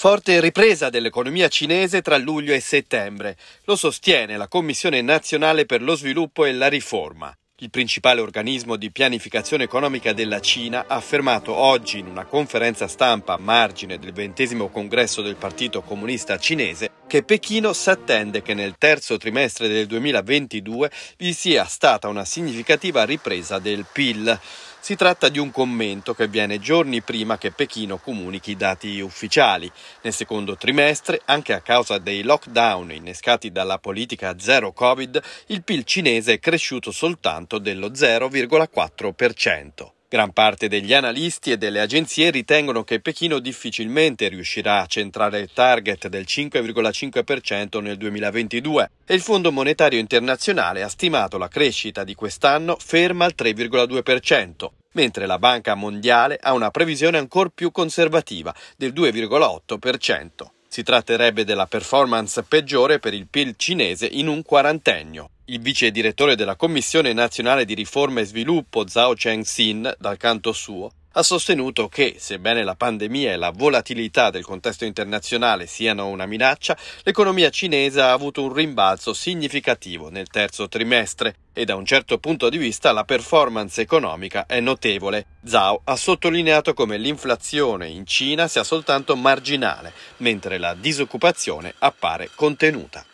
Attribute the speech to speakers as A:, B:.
A: Forte ripresa dell'economia cinese tra luglio e settembre. Lo sostiene la Commissione nazionale per lo sviluppo e la riforma. Il principale organismo di pianificazione economica della Cina ha affermato oggi in una conferenza stampa a margine del ventesimo congresso del Partito Comunista Cinese che Pechino si attende che nel terzo trimestre del 2022 vi sia stata una significativa ripresa del PIL. Si tratta di un commento che viene giorni prima che Pechino comunichi i dati ufficiali. Nel secondo trimestre, anche a causa dei lockdown innescati dalla politica zero Covid, il PIL cinese è cresciuto soltanto dello 0,4%. Gran parte degli analisti e delle agenzie ritengono che Pechino difficilmente riuscirà a centrare il target del 5,5% nel 2022 e il Fondo Monetario Internazionale ha stimato la crescita di quest'anno ferma al 3,2%, mentre la Banca Mondiale ha una previsione ancora più conservativa del 2,8%. Si tratterebbe della performance peggiore per il PIL cinese in un quarantennio. Il vice direttore della Commissione nazionale di riforma e sviluppo Zhao Cheng-sin, dal canto suo, ha sostenuto che, sebbene la pandemia e la volatilità del contesto internazionale siano una minaccia, l'economia cinese ha avuto un rimbalzo significativo nel terzo trimestre e da un certo punto di vista la performance economica è notevole. Zhao ha sottolineato come l'inflazione in Cina sia soltanto marginale, mentre la disoccupazione appare contenuta.